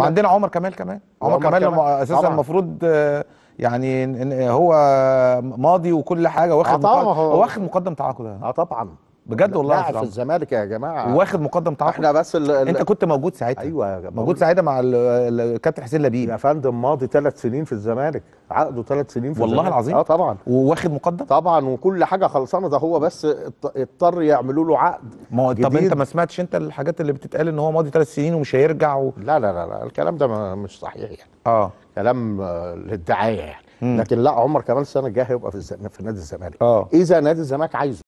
وعندنا عمر كمال كمان عمر, عمر كمال, كمال. اساسا المفروض يعني هو ماضي وكل حاجه واخد آه مقدم واخد مقدم تعاقد اه طبعا بجد والله لاعب في الزمالك يا جماعه واخد مقدم تعاقد احنا بس الـ الـ انت كنت موجود ساعتها ايوه موجود ساعتها مع الكابتن حسين لبيب يا فندم ماضي ثلاث سنين في الزمالك عقده ثلاث سنين في والله الزمالك. العظيم اه طبعا وواخد مقدم طبعا وكل حاجه خلصانه ده هو بس اضطر يعملوا له عقد ما هو طب انت ما سمعتش انت الحاجات اللي بتتقال ان هو ماضي ثلاث سنين ومش هيرجع و... لا لا لا لا الكلام ده مش صحيح يعني اه كلام آه، للدعايه يعني مم. لكن لا عمر كمان السنه الجايه هيبقى في, الز... في نادي الزمالك اه اذا نادي الزمالك عايزه